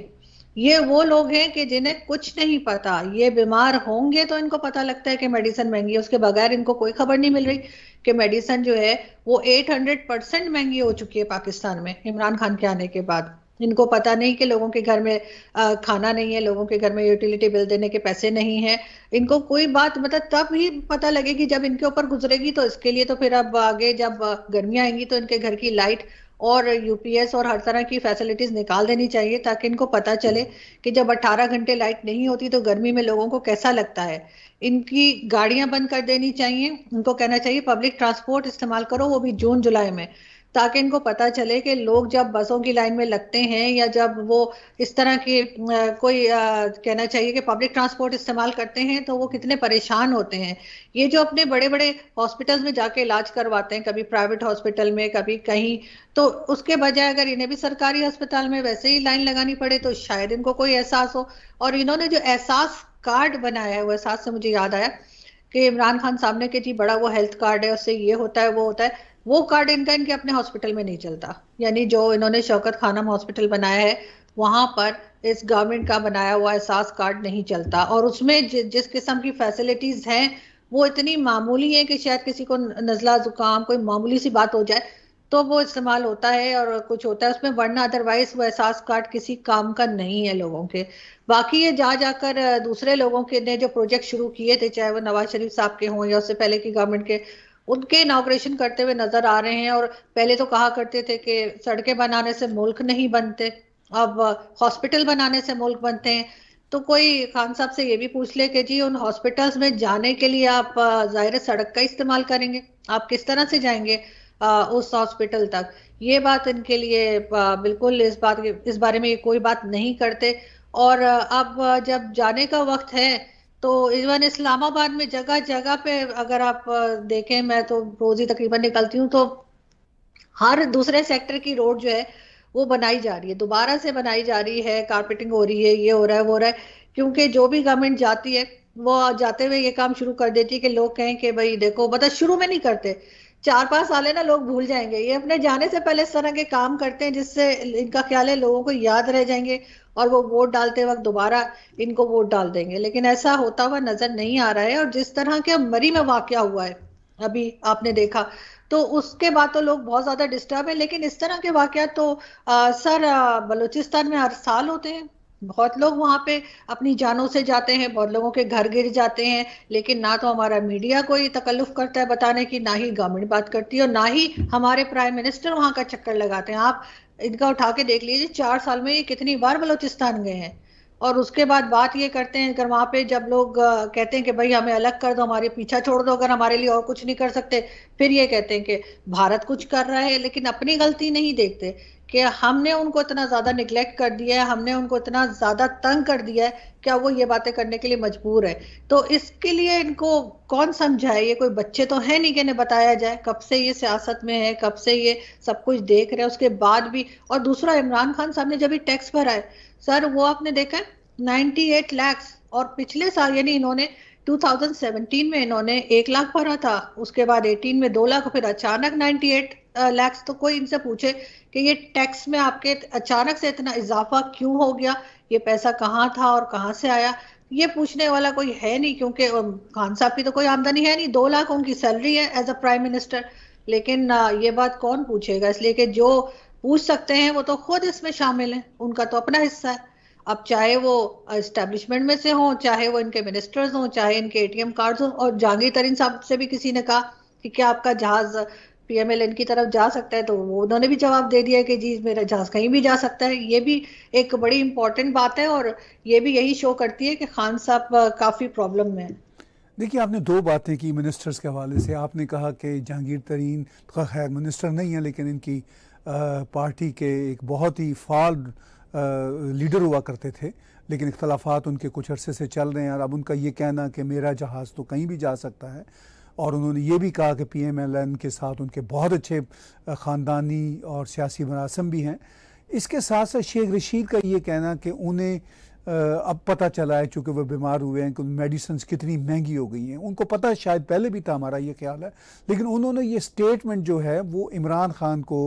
ये वो लोग हैं कि जिन्हें कुछ नहीं पता ये बीमार होंगे तो इनको पता लगता है कि मेडिसिन महंगी है उसके बगैर इनको कोई खबर नहीं मिल रही कि मेडिसिन जो है वो 800 परसेंट महंगी हो चुकी है पाकिस्तान में इमरान खान के आने के बाद इनको पता नहीं कि लोगों के घर में खाना नहीं है लोगों के घर में यूटिलिटी बिल देने के पैसे नहीं है इनको कोई बात मतलब तब ही पता लगेगी जब इनके ऊपर गुजरेगी तो इसके लिए तो फिर अब आगे जब गर्मियां आएंगी तो इनके घर की लाइट और यूपीएस और हर तरह की फैसिलिटीज निकाल देनी चाहिए ताकि इनको पता चले कि जब 18 घंटे लाइट नहीं होती तो गर्मी में लोगों को कैसा लगता है इनकी गाड़ियां बंद कर देनी चाहिए इनको कहना चाहिए पब्लिक ट्रांसपोर्ट इस्तेमाल करो वो भी जून जुलाई में ताकि इनको पता चले कि लोग जब बसों की लाइन में लगते हैं या जब वो इस तरह के कोई आ, कहना चाहिए कि पब्लिक ट्रांसपोर्ट इस्तेमाल करते हैं तो वो कितने परेशान होते हैं ये जो अपने बड़े बड़े हॉस्पिटल्स में जाके इलाज करवाते हैं कभी प्राइवेट हॉस्पिटल में कभी कहीं तो उसके बजाय अगर इन्हें भी सरकारी अस्पताल में वैसे ही लाइन लगानी पड़े तो शायद इनको कोई एहसास हो और इन्होंने जो एहसास कार्ड बनाया है वो एहसास से मुझे याद आया कि इमरान खान सामने के जी बड़ा वो हेल्थ कार्ड है उससे ये होता है वो होता है वो कार्ड इनका इनके अपने हॉस्पिटल में नहीं चलता यानी जो इन्होंने शौकत खानम हॉस्पिटल बनाया है वहाँ पर इस गवर्नमेंट का बनाया हुआ एहसास कार्ड नहीं चलता और उसमें जिस किस्म की फैसिलिटीज हैं वो इतनी मामूली है कि शायद किसी को नज़ला ज़ुकाम कोई मामूली सी बात हो जाए तो वो इस्तेमाल होता है और कुछ होता है उसमें वरना अदरवाइज वो एहसास कार्ड किसी काम का नहीं है लोगों के बाकी ये जा जाकर दूसरे लोगों के ने जो प्रोजेक्ट शुरू किए थे चाहे वो नवाज शरीफ साहब के हों या उससे पहले की गवर्नमेंट के उनके इनाग्रेशन करते हुए नजर आ रहे हैं और पहले तो कहा करते थे कि सड़कें बनाने से मुल्क नहीं बनते अब हॉस्पिटल बनाने से मुल्क बनते हैं तो कोई खान साहब से ये भी पूछ ले कि जी उन हॉस्पिटल्स में जाने के लिए आप जाहिर सड़क का इस्तेमाल करेंगे आप किस तरह से जाएंगे उस हॉस्पिटल तक ये बात इनके लिए बिल्कुल इस बात इस बारे में कोई बात नहीं करते और अब जब जाने का वक्त है तो इवन इस्लामाबाद में जगह जगह पे अगर आप देखें मैं तो रोज ही तकरीबन निकलती हूँ तो हर दूसरे सेक्टर की रोड जो है वो बनाई जा रही है दोबारा से बनाई जा रही है कारपेटिंग हो रही है ये हो रहा है वो हो रहा है क्योंकि जो भी गवर्नमेंट जाती है वो जाते हुए ये काम शुरू कर देती है कि लोग कहें कि भाई देखो बता मतलब शुरू में नहीं करते चार पांच साल है ना लोग भूल जाएंगे ये अपने जाने से पहले इस तरह के काम करते हैं जिससे इनका ख्याल है लोगों को याद रह जाएंगे और वो वोट डालते वक्त दोबारा इनको वोट डाल देंगे लेकिन ऐसा होता हुआ नजर नहीं आ रहा है और जिस तरह के मरी में वाक्य हुआ है अभी आपने देखा तो उसके बाद तो लोग बहुत ज्यादा डिस्टर्ब है लेकिन इस तरह के वाकत तो आ, सर बलूचिस्तान में हर साल होते हैं बहुत लोग वहां पे अपनी जानों से जाते हैं बहुत लोगों के घर गिर जाते हैं लेकिन ना तो हमारा मीडिया कोई तकल्लुफ करता है बताने की ना ही गवर्नमेंट बात करती है और ना ही हम्म। हमारे प्राइम मिनिस्टर वहां का चक्कर लगाते हैं आप इनका उठा के देख लीजिए चार साल में ये कितनी बार बलोचिस्तान गए हैं और उसके बाद बात ये करते हैं अगर वहां पे जब लोग कहते हैं कि भाई हमें अलग कर दो हमारे पीछा छोड़ दो अगर हमारे लिए और कुछ नहीं कर सकते फिर ये कहते हैं कि भारत कुछ कर रहा है लेकिन अपनी गलती नहीं देखते कि हमने उनको इतना ज़्यादा निग्लेक्ट कर दिया है हमने उनको इतना ज़्यादा तंग कर दिया है क्या वो ये बातें करने के लिए मजबूर है तो इसके लिए इनको कौन समझाए ये कोई बच्चे तो है नहीं कि इन्हें बताया जाए कब से ये सियासत में है कब से ये सब कुछ देख रहे हैं उसके बाद भी और दूसरा इमरान खान साहब ने जब भी टैक्स भरा है सर वो आपने देखा है नाइन्टी एट लैक्स और पिछले साल यानी इन्होंने 2017 में इन्होंने एक लाख भरा था उसके बाद 18 में दो लाख फिर अचानक 98 लैक्स तो कोई इनसे पूछे कि ये टैक्स में आपके अचानक से इतना इजाफा क्यों हो गया ये पैसा कहाँ था और कहाँ से आया ये पूछने वाला कोई है नहीं क्योंकि खान साहब की तो कोई आमदनी है नहीं दो लाख उनकी सैलरी है एज अ प्राइम मिनिस्टर लेकिन ये बात कौन पूछेगा इसलिए कि जो पूछ सकते हैं वो तो खुद इसमें शामिल है उनका तो अपना हिस्सा है अब चाहे वो एस्टेब्लिशमेंट में से हों चाहे वो इनके मिनिस्टर्स हों चाहे इनके एटीएम कार्ड्स हों और जहांगीर तरीन साहब से भी किसी ने कहा कि क्या आपका जहाज पीएमएलएन की तरफ जा सकता है तो वो उन्होंने भी जवाब दे दिया कि जी मेरा जहाज कहीं भी जा सकता है ये भी एक बड़ी इंपॉर्टेंट बात है और ये भी यही शो करती है कि खान साहब काफ़ी प्रॉब्लम में है देखिए आपने दो बातें की मिनिस्टर्स के हवाले से आपने कहा कि जहांगीर तरीन का तो खैर मिनिस्टर नहीं है लेकिन इनकी आ, पार्टी के एक बहुत ही फाल लीडर हुआ करते थे लेकिन इख्तलाफात उनके कुछ अरसे से चल रहे हैं और अब उनका ये कहना कि मेरा जहाज़ तो कहीं भी जा सकता है और उन्होंने ये भी कहा कि पी एम एल एन के साथ उनके बहुत अच्छे ख़ानदानी और सियासी मरासम भी हैं इसके साथ साथ शेख रशीद का ये कहना कि उन्हें अब पता चला है चूँकि वह बीमार हुए हैं कि मेडिसन्स कितनी महंगी हो गई हैं उनको पता है शायद पहले भी था हमारा ये ख्याल है लेकिन उन्होंने ये स्टेटमेंट जो है वो इमरान खान को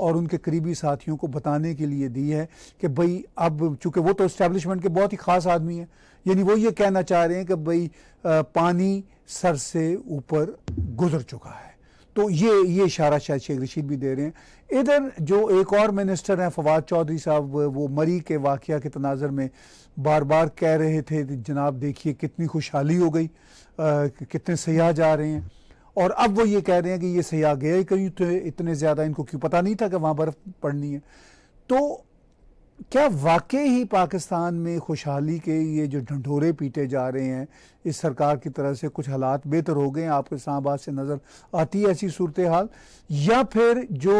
और उनके करीबी साथियों को बताने के लिए दी है कि भाई अब चूँकि वो तो इस्टेबलिशमेंट के बहुत ही ख़ास आदमी हैं यानी वो ये कहना चाह रहे हैं कि भाई पानी सर से ऊपर गुजर चुका है तो ये ये इशारा शायद शेख रशीद भी दे रहे हैं इधर जो एक और मिनिस्टर हैं फवाद चौधरी साहब वो मरी के वाक़ के तनाजर में बार बार कह रहे थे जनाब देखिए कितनी खुशहाली हो गई आ, कितने सयाह जा रहे हैं और अब वो ये कह रहे हैं कि ये सयाह गए कहीं तो इतने ज़्यादा इनको क्यों पता नहीं था कि वहाँ बर्फ़ पड़नी है तो क्या वाकई ही पाकिस्तान में खुशहाली के ये जो ढंढोरे पीटे जा रहे हैं इस सरकार की तरफ से कुछ हालात बेहतर हो गए आपको इस्लामाबाद से नज़र आती है ऐसी सूरत हाल या फिर जो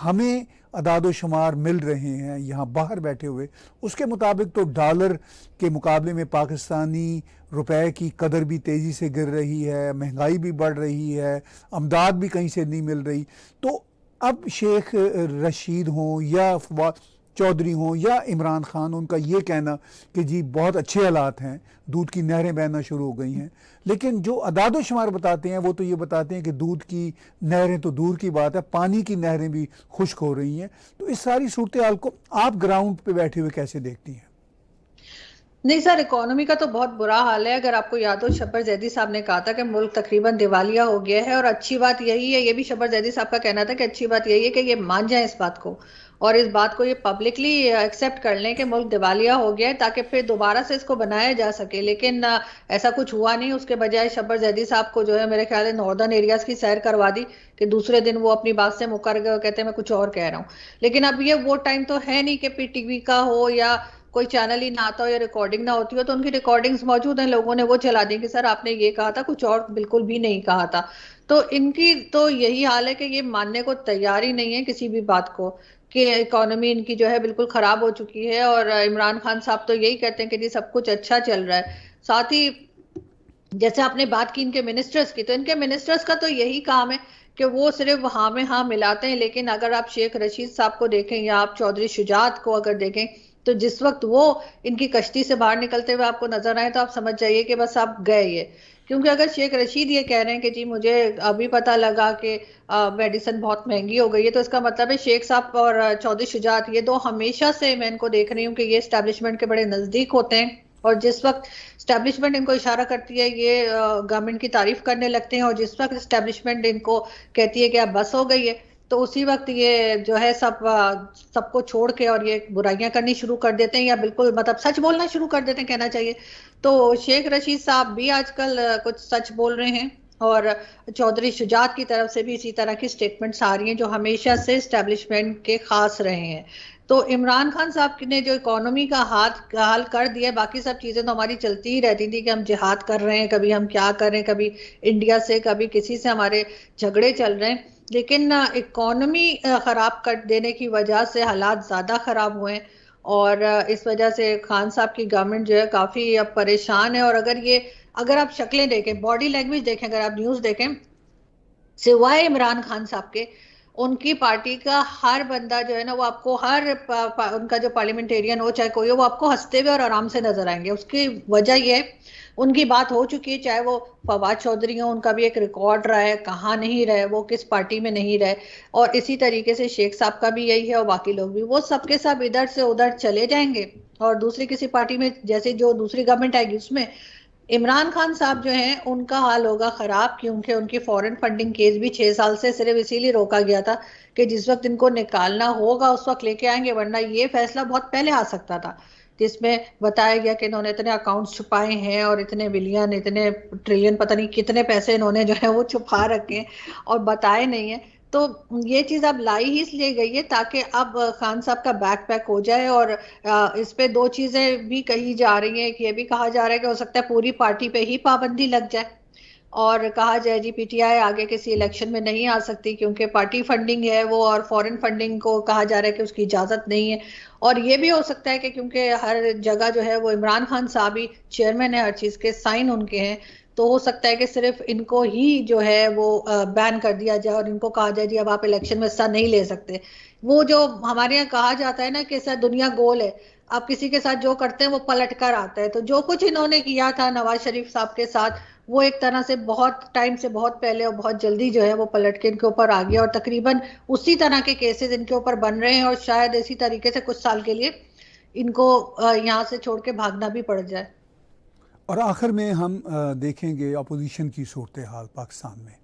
हमें अदाद शुमार मिल रहे हैं यहाँ बाहर बैठे हुए उसके मुताबिक तो डॉलर के मुकाबले में पाकिस्तानी रुपए की कदर भी तेज़ी से गिर रही है महंगाई भी बढ़ रही है अमदाद भी कहीं से नहीं मिल रही तो अब शेख रशीद हों या फवाद चौधरी हों या इमरान खान उनका ये कहना कि जी बहुत अच्छे हालात हैं दूध की नहरें बहना शुरू हो गई हैं लेकिन जो अदाद शुमार बताते हैं वो तो ये बताते हैं कि दूध की नहरें तो दूर की बात है पानी की नहरें भी खुश्क हो रही हैं तो इस सारी सूरत हाल को आप ग्राउंड पे बैठे हुए कैसे देखती हैं नहीं सर इकोनॉमी का तो बहुत बुरा हाल है अगर आपको याद हो शबर जैदी साहब ने कहा था कि मुल्क तकरीबन दिवालिया हो गया है और अच्छी बात यही है ये भी शब्बर जैदी साहब का कहना था कि अच्छी बात यही है कि ये मान जाए इस बात को और इस बात को ये पब्लिकली एक्सेप्ट uh, कर लें कि मुल्क दिवालिया हो गया है ताकि फिर दोबारा से इसको बनाया जा सके लेकिन uh, ऐसा कुछ हुआ नहीं उसके बजाय शबर जैदी साहब को जो है मेरे ख्याल है नॉर्दर्न एरियाज की सैर करवा दी कि दूसरे दिन वो अपनी बात से मुकर गए कहते हैं मैं कुछ और कह रहा हूँ लेकिन अब ये वो टाइम तो है नहीं कि पी का हो या कोई चैनल ही ना आता हो या रिकॉर्डिंग ना होती हो तो उनकी रिकॉर्डिंग्स मौजूद हैं लोगों ने वो चला दी कि सर आपने ये कहा था कुछ और बिल्कुल भी नहीं कहा था तो इनकी तो यही हाल है कि ये मानने को तैयार ही नहीं है किसी भी बात को कि इकोनॉमी इनकी जो है बिल्कुल खराब हो चुकी है और इमरान खान साहब तो यही कहते हैं कि जी सब कुछ अच्छा चल रहा है साथ ही जैसे आपने बात की इनके मिनिस्टर्स की तो इनके मिनिस्टर्स का तो यही काम है कि वो सिर्फ हाँ में हाँ मिलाते हैं लेकिन अगर आप शेख रशीद साहब को देखें या आप चौधरी शुजात को अगर देखें तो जिस वक्त वो इनकी कश्ती से बाहर निकलते हुए आपको नजर आए तो आप समझ जाइए कि बस आप गए ये क्योंकि अगर शेख रशीद ये कह रहे हैं कि जी मुझे अभी पता लगा कि मेडिसिन बहुत महंगी हो गई है तो इसका मतलब है शेख साहब और चौधरी शुजात ये दो तो हमेशा से मैं इनको देख रही हूँ कि ये स्टैब्लिशमेंट के बड़े नजदीक होते हैं और जिस वक्त स्टैब्लिशमेंट इनको इशारा करती है ये गवर्नमेंट की तारीफ करने लगते हैं और जिस वक्त स्टैब्लिशमेंट इनको कहती है कि आप बस हो गई है तो उसी वक्त ये जो है सब सबको छोड़ के और ये बुराइयां करनी शुरू कर देते हैं या बिल्कुल मतलब सच बोलना शुरू कर देते हैं कहना चाहिए तो शेख रशीद साहब भी आजकल कुछ सच बोल रहे हैं और चौधरी शुजात की तरफ से भी इसी तरह की स्टेटमेंट्स आ रही हैं जो हमेशा से इस्टेब्लिशमेंट के खास रहे हैं तो इमरान खान साहब ने जो इकोनॉमी का हाथ हाल कर दिया बाकी सब चीज़ें तो हमारी चलती ही रहती थी कि हम जिहाद कर रहे हैं कभी हम क्या कर रहे हैं कभी इंडिया से कभी किसी से हमारे झगड़े चल रहे हैं लेकिन इकोनॉमी ख़राब कर देने की वजह से हालात ज़्यादा ख़राब हुए और इस वजह से खान साहब की गवर्नमेंट जो है काफ़ी अब परेशान है और अगर ये अगर आप शक्लें देखें बॉडी लैंग्वेज देखें अगर आप न्यूज़ देखें सिवाय इमरान खान साहब के उनकी पार्टी का हर बंदा जो है ना वो आपको हर पा, पा, उनका जो पार्लियामेंटेरियन हो चाहे कोई हो वो आपको हंसते हुए और आराम से नजर आएंगे उसकी वजह यह है उनकी बात हो चुकी है चाहे वो फवाद चौधरी हो उनका भी एक रिकॉर्ड रहा है कहाँ नहीं रहे वो किस पार्टी में नहीं रहे और इसी तरीके से शेख साहब का भी यही है और बाकी लोग भी वो सबके सब इधर से उधर चले जाएंगे और दूसरी किसी पार्टी में जैसे जो दूसरी गवर्नमेंट आएगी उसमें इमरान खान साहब जो हैं उनका हाल होगा खराब क्योंकि उनकी फॉरेन फंडिंग केस भी छह साल से सिर्फ इसीलिए रोका गया था कि जिस वक्त इनको निकालना होगा उस वक्त लेके आएंगे वरना ये फैसला बहुत पहले आ सकता था जिसमें बताया गया कि इन्होंने इतने अकाउंट्स छुपाए हैं और इतने बिलियन इतने ट्रिलियन पता नहीं कितने पैसे इन्होंने जो है वो छुपा रखे और बताए नहीं है तो ये चीज अब लाई ही इसलिए गई है ताकि अब खान साहब का बैक पैक हो जाए और इस पे दो चीजें भी कही जा रही हैं कि ये भी कहा जा रहा है कि हो सकता है पूरी पार्टी पे ही पाबंदी लग जाए और कहा जाए जी पीटीआई आगे किसी इलेक्शन में नहीं आ सकती क्योंकि पार्टी फंडिंग है वो और फॉरेन फंडिंग को कहा जा रहा है कि उसकी इजाज़त नहीं है और ये भी हो सकता है कि क्योंकि हर जगह जो है वो इमरान खान साहब ही चेयरमैन है हर चीज़ के साइन उनके हैं तो हो सकता है कि सिर्फ इनको ही जो है वो बैन कर दिया जाए और इनको कहा जाए जी अब आप इलेक्शन में हिस्सा नहीं ले सकते वो जो हमारे यहाँ कहा जाता है ना कि सर दुनिया गोल है आप किसी के साथ जो करते हैं वो पलट कर आता है तो जो कुछ इन्होंने किया था नवाज शरीफ साहब के साथ वो एक तरह से बहुत टाइम से बहुत पहले और बहुत जल्दी जो है वो पलट के इनके ऊपर आ गया और तकरीबन उसी तरह के केसेस इनके ऊपर बन रहे हैं और शायद इसी तरीके से कुछ साल के लिए इनको यहाँ से छोड़ के भागना भी पड़ जाए और आखिर में हम देखेंगे अपोजिशन की सूरत हाल पाकिस्तान में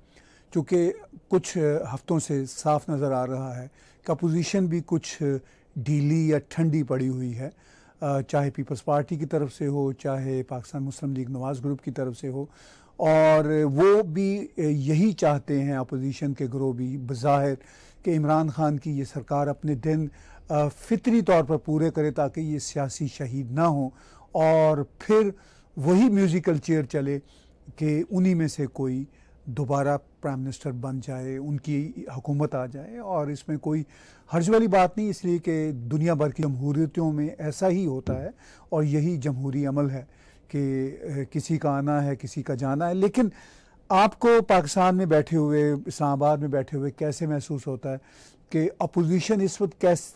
चूँकि कुछ हफ्तों से साफ नज़र आ रहा है कि अपोजिशन भी कुछ ढीली या ठंडी पड़ी हुई है चाहे पीपल्स पार्टी की तरफ से हो चाहे पाकिस्तान मुस्लिम लीग नवाज ग्रुप की तरफ से हो और वो भी यही चाहते हैं अपोजिशन के ग्रोह भी बज़ाहिर कि इमरान खान की ये सरकार अपने दिन फितरी तौर पर पूरे करे ताकि ये सियासी शहीद ना हो और फिर वही म्यूज़िकल चेयर चले कि उन्हीं में से कोई दोबारा प्राइम मिनिस्टर बन जाए उनकी हुकूमत आ जाए और इसमें कोई हर्ज वाली बात नहीं इसलिए कि दुनिया भर की जमहूरीतियों में ऐसा ही होता है और यही जमहूरी अमल है कि किसी का आना है किसी का जाना है लेकिन आपको पाकिस्तान में बैठे हुए इस्लामाबाद में बैठे हुए कैसे महसूस होता है कि अपोजिशन इस वक्त कैस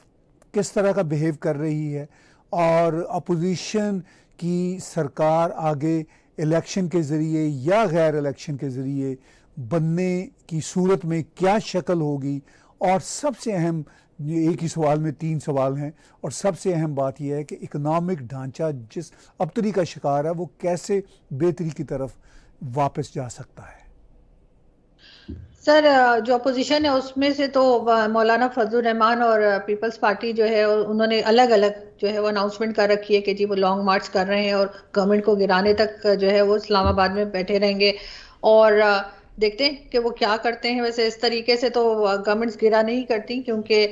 किस तरह का बिहेव कर रही है और अपोजिशन की सरकार आगे इलेक्शन के ज़रिए या गैर इलेक्शन के ज़रिए बनने की सूरत में क्या शक्ल होगी और सबसे अहम एक ही सवाल में तीन सवाल हैं और सबसे अहम बात यह है कि इकनॉमिक ढांचा जिस अबतरी का शिकार है वो कैसे बेहतरी की तरफ वापस जा सकता है सर जो अपोजिशन है उसमें से तो मौलाना फजल रहमान और पीपल्स पार्टी जो है उन्होंने अलग अलग जो है वो अनाउंसमेंट कर रखी है कि जी वो लॉन्ग मार्च कर रहे हैं और गवर्नमेंट को गिराने तक जो है वो इस्लामाबाद में बैठे रहेंगे और देखते हैं कि वो क्या करते हैं वैसे इस तरीके से तो गवर्नमेंट्स गिरा नहीं करती क्योंकि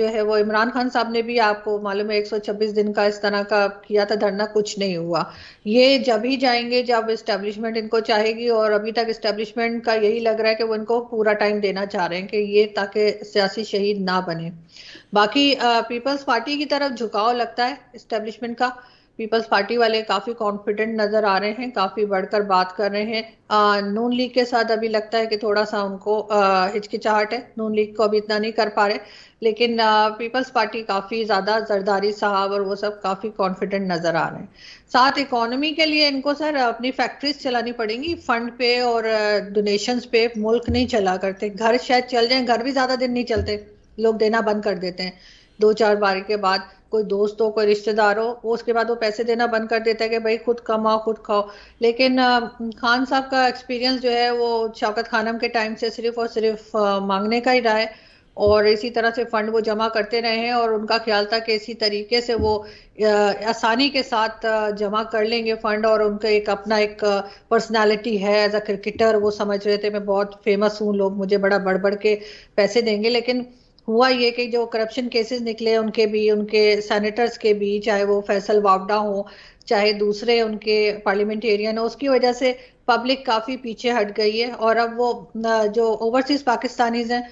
जो है वो इमरान खान साहब ने भी आपको मालूम है 126 दिन का इस तरह का किया था धरना कुछ नहीं हुआ ये जब ही जाएंगे जब इस्टेब्लिशमेंट इनको चाहेगी और अभी तक इस्टेब्लिशमेंट का यही लग रहा है कि वो इनको पूरा टाइम देना चाह रहे हैं कि ये ताकि सियासी शहीद ना बने बाकी पीपल्स पार्टी की तरफ झुकाव लगता है इस्टेब्लिशमेंट का पीपल्स पार्टी वाले काफी कॉन्फिडेंट नजर आ रहे हैं काफी बढ़कर बात कर रहे हैं नून लीग के साथ अभी लगता है कि थोड़ा सा उनको हिचकिचाहट है नून लीग को अभी इतना नहीं कर पा रहे लेकिन पीपल्स पार्टी काफी ज्यादा जरदारी साहब और वो सब काफी कॉन्फिडेंट नजर आ रहे हैं साथ इकोनॉमी के लिए इनको सर अपनी फैक्ट्रीज चलानी पड़ेंगी फंड पे और डोनेशंस पे मुल्क नहीं चला करते घर शायद चल जाए घर भी ज्यादा दिन नहीं चलते लोग देना बंद कर देते हैं दो चार बार के बाद कोई दोस्त हो कोई रिश्तेदार हो वो उसके बाद वो पैसे देना बंद कर देता है कि भाई खुद कमाओ खुद खाओ लेकिन खान साहब का एक्सपीरियंस जो है वो शौकत खानम के टाइम से सिर्फ और सिर्फ मांगने का ही रहा है और इसी तरह से फंड वो जमा करते रहे हैं और उनका ख्याल था कि इसी तरीके से वो आसानी के साथ जमा कर लेंगे फंड और उनका एक अपना एक पर्सनालिटी है एज अ क्रिकेटर वो समझ रहे थे मैं बहुत फेमस हूँ लोग मुझे बड़ा बढ़ बढ़ के पैसे देंगे लेकिन हुआ ये कि जो करप्शन केसेस निकले उनके भी उनके सेनेटर्स के भी चाहे वो फैसल वावडा हो चाहे दूसरे उनके पार्लियामेंटेरियन हो उसकी वजह से पब्लिक काफ़ी पीछे हट गई है और अब वो जो ओवरसीज पाकिस्तानीज हैं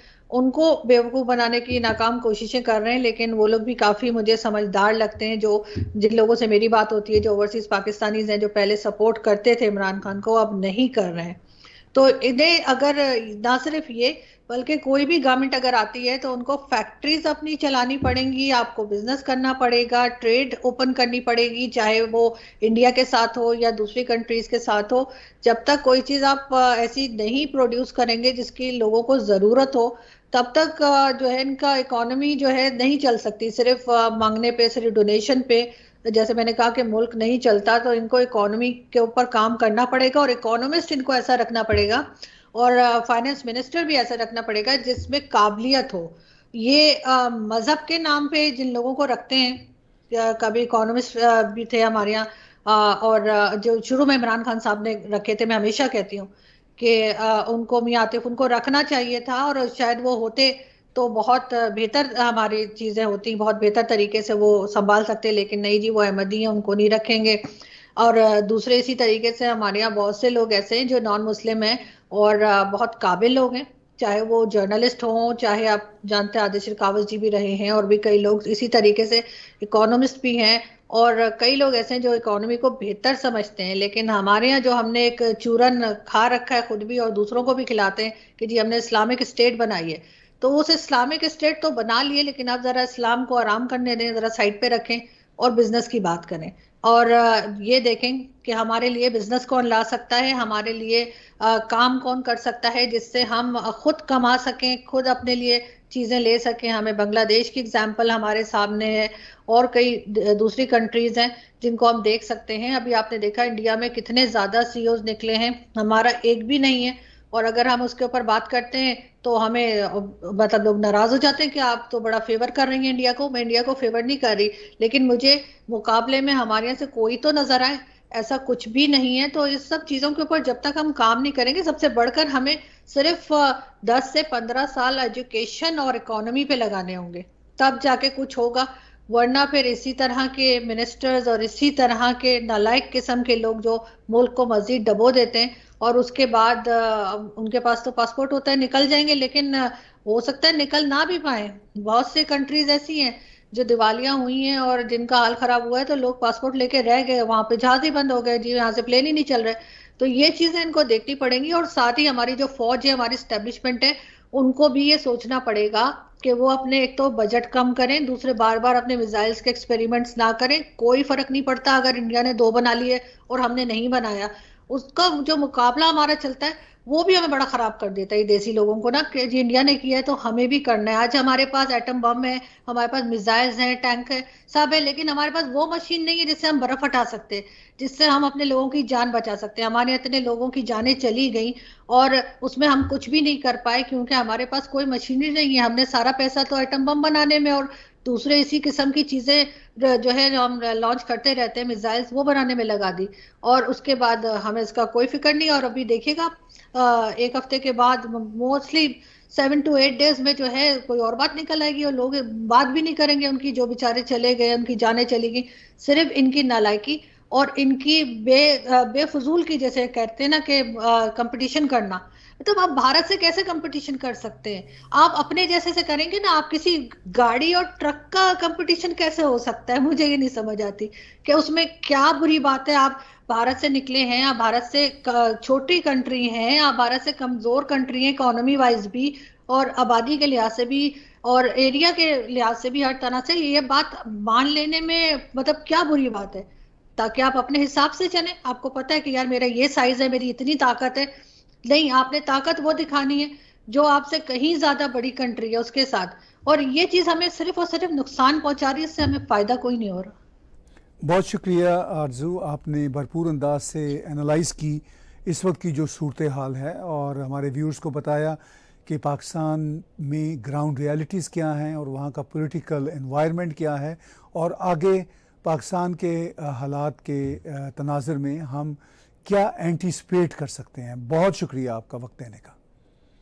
उनको बेवकूफ़ बनाने की नाकाम कोशिशें कर रहे हैं लेकिन वो लोग भी काफ़ी मुझे समझदार लगते हैं जो जिन लोगों से मेरी बात होती है जो ओवरसीज़ पाकिस्तानीज हैं जो पहले सपोर्ट करते थे इमरान खान को अब नहीं कर रहे हैं तो इन्हें अगर ना सिर्फ ये बल्कि कोई भी गवर्नमेंट अगर आती है तो उनको फैक्ट्रीज अपनी चलानी पड़ेंगी आपको बिजनेस करना पड़ेगा ट्रेड ओपन करनी पड़ेगी चाहे वो इंडिया के साथ हो या दूसरी कंट्रीज के साथ हो जब तक कोई चीज आप ऐसी नहीं प्रोड्यूस करेंगे जिसकी लोगों को जरूरत हो तब तक जो है इनका इकोनॉमी जो है नहीं चल सकती सिर्फ मांगने पे सिर्फ डोनेशन पे तो जैसे मैंने कहा कि मुल्क नहीं चलता तो इनको इकोनॉमी के ऊपर काम करना पड़ेगा और इकोनॉमिस्ट इनको ऐसा रखना पड़ेगा और फाइनेंस मिनिस्टर भी ऐसा रखना पड़ेगा जिसमें काबिलियत हो ये मज़हब के नाम पे जिन लोगों को रखते हैं कभी इकोनॉमिस्ट भी थे हमारे यहाँ और जो शुरू में इमरान खान साहब ने रखे थे मैं हमेशा कहती हूँ कि उनको मियाँ आतिफ उनको रखना चाहिए था और शायद वो होते तो बहुत बेहतर हमारी चीजें होती बहुत बेहतर तरीके से वो संभाल सकते लेकिन नहीं जी वो अहमदी हैं उनको नहीं रखेंगे और दूसरे इसी तरीके से हमारे यहाँ बहुत से लोग ऐसे हैं जो नॉन मुस्लिम हैं और बहुत काबिल लोग हैं चाहे वो जर्नलिस्ट हों चाहे आप जानते हैं कावस जी भी रहे हैं और भी कई लोग इसी तरीके से इकोनॉमिस्ट भी हैं और कई लोग ऐसे हैं जो इकोनॉमी को बेहतर समझते हैं लेकिन हमारे यहाँ जो हमने एक चूरन खा रखा है खुद भी और दूसरों को भी खिलाते हैं कि जी हमने इस्लामिक स्टेट बनाई है तो उस इस्लामिक स्टेट तो बना लिए लेकिन आप ज़रा इस्लाम को आराम करने दें ज़रा साइड पे रखें और बिजनेस की बात करें और ये देखें कि हमारे लिए बिजनेस कौन ला सकता है हमारे लिए काम कौन कर सकता है जिससे हम खुद कमा सकें खुद अपने लिए चीज़ें ले सकें हमें बांग्लादेश की एग्जाम्पल हमारे सामने है और कई दूसरी कंट्रीज़ हैं जिनको हम देख सकते हैं अभी आपने देखा इंडिया में कितने ज़्यादा सी e निकले हैं हमारा एक भी नहीं है और अगर हम उसके ऊपर बात करते हैं तो हमें मतलब लोग नाराज हो जाते हैं कि आप तो बड़ा फेवर कर रही हैं इंडिया को मैं इंडिया को फेवर नहीं कर रही लेकिन मुझे मुकाबले में हमारे यहाँ से कोई तो नजर आए ऐसा कुछ भी नहीं है तो इस सब चीजों के ऊपर जब तक हम काम नहीं करेंगे सबसे बढ़कर हमें सिर्फ 10 से 15 साल एजुकेशन और इकोनॉमी पे लगाने होंगे तब जाके कुछ होगा वरना फिर इसी तरह के मिनिस्टर्स और इसी तरह के नालायक किस्म के लोग जो मुल्क को मजीद डबो देते हैं और उसके बाद उनके पास तो पासपोर्ट होता है निकल जाएंगे लेकिन हो सकता है निकल ना भी पाए बहुत से कंट्रीज ऐसी हैं जो दिवालियां हुई हैं और जिनका हाल खराब हुआ है तो लोग पासपोर्ट लेके रह गए वहां पे जहाज ही बंद हो गए जी यहाँ से प्लेन ही नहीं चल रहे तो ये चीजें इनको देखनी पड़ेंगी और साथ ही हमारी जो फौज है हमारी स्टेब्लिशमेंट है उनको भी ये सोचना पड़ेगा कि वो अपने एक तो बजट कम करें दूसरे बार बार अपने मिसाइल्स के एक्सपेरिमेंट्स ना करें कोई फर्क नहीं पड़ता अगर इंडिया ने दो बना लिए और हमने नहीं बनाया उसका जो मुकाबला हमारा चलता है वो भी हमें बड़ा खराब कर देता है देसी लोगों को ना कि जी इंडिया ने किया है तो हमें भी करना है आज हमारे पास एटम बम है हमारे पास मिसाइल्स हैं टैंक है सब है लेकिन हमारे पास वो मशीन नहीं है जिससे हम बर्फ हटा सकते जिससे हम अपने लोगों की जान बचा सकते हैं हमारे इतने लोगों की जानें चली गई और उसमें हम कुछ भी नहीं कर पाए क्योंकि हमारे पास कोई मशीनरी नहीं है हमने सारा पैसा तो एटम बम बनाने में और दूसरे इसी किस्म की चीज़ें जो है हम लॉन्च करते रहते हैं मिज़ाइल्स वो बनाने में लगा दी और उसके बाद हमें इसका कोई फिक्र नहीं और अभी देखिएगा एक हफ्ते के बाद mostly seven to eight days में जो है कोई और बात निकल आएगी और लोग बात भी नहीं करेंगे उनकी जो बेचारे चले गए उनकी जाने चली गई सिर्फ इनकी नालायकी और इनकी बे बेफजूल की जैसे कहते हैं ना कि कंपटीशन करना तो आप भारत से कैसे कंपटीशन कर सकते हैं आप अपने जैसे से करेंगे ना आप किसी गाड़ी और ट्रक का कंपटीशन कैसे हो सकता है *laughs* मुझे ये नहीं समझ आती कि उसमें क्या बुरी बात है आप भारत से निकले हैं आप भारत से छोटी कंट्री हैं आप भारत से कमजोर कंट्री हैं इकोनॉमी वाइज भी और आबादी के लिहाज से भी और एरिया के लिहाज से भी हर तरह से ये बात मान लेने में मतलब क्या बुरी बात है ताकि आप अपने हिसाब से चलें आपको पता है कि यार मेरा ये साइज है मेरी इतनी ताकत है नहीं आपने ताकत वो दिखानी है जो आपसे कहीं ज्यादा बड़ी कंट्री है उसके साथ और ये चीज हमें सिर्फ और सिर्फ नुकसान पहुंचा रही है इससे हमें फायदा कोई नहीं हो रहा बहुत शुक्रिया आरजू आपने भरपूर अंदाज से एनालाइज की इस वक्त की जो सूरत हाल है और हमारे व्यूअर्स को बताया कि पाकिस्तान में ग्राउंड रियलिटीज़ क्या हैं और वहाँ का पॉलिटिकल इन्वायरमेंट क्या है और आगे पाकिस्तान के हालात के तनाजर में हम क्या एंटीसिपेट कर सकते हैं बहुत शुक्रिया आपका वक्त देने का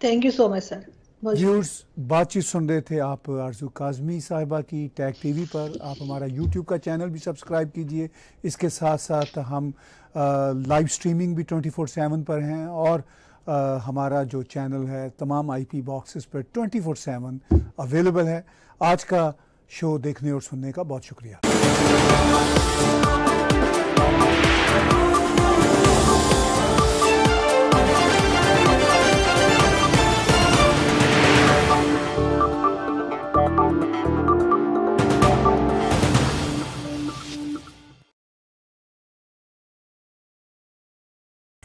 thank you so much sir viewers बातचीत सुन रहे थे आप आरजू काजमी साहिबा की टैग टीवी पर आप हमारा यूट्यूब का चैनल भी सब्सक्राइब कीजिए इसके साथ साथ हम लाइव स्ट्रीमिंग भी ट्वेंटी फोर सेवन पर हैं और आ, हमारा जो चैनल है तमाम आईपी बॉक्सेस पर ट्वेंटी फोर सेवन अवेलेबल है आज का शो देखने और सुनने का बहुत शुक्रिया